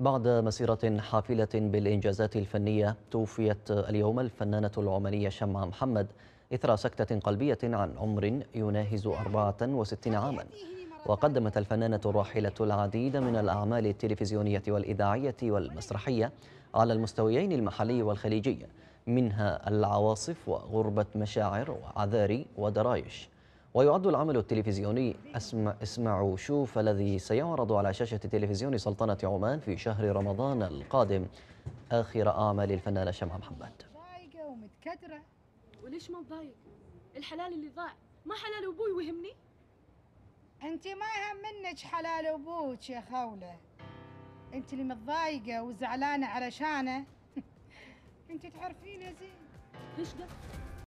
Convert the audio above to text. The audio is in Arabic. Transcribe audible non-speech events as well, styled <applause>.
بعد مسيرة حافلة بالإنجازات الفنية توفيت اليوم الفنانة العمانية شمعة محمد إثر سكتة قلبية عن عمر يناهز 64 عاما وقدمت الفنانة الراحلة العديد من الأعمال التلفزيونية والإذاعية والمسرحية على المستويين المحلي والخليجي منها العواصف وغربة مشاعر وعذاري ودرايش ويعد العمل التلفزيوني أسمع اسمعوا شوف الذي سيعرض على شاشة تلفزيون سلطنة عمان في شهر رمضان القادم آخر أعمال الفنانة شمعة محمد ضايقة ومتكدرة وليش ما ضايق؟ الحلال اللي ضاع ما حلال أبوي ويهمني؟ أنت ما يهم منك حلال أبوك يا خولة أنت اللي متضايقة وزعلانة علشانه <laughs> أنت تعرفين يا زين ليش ده؟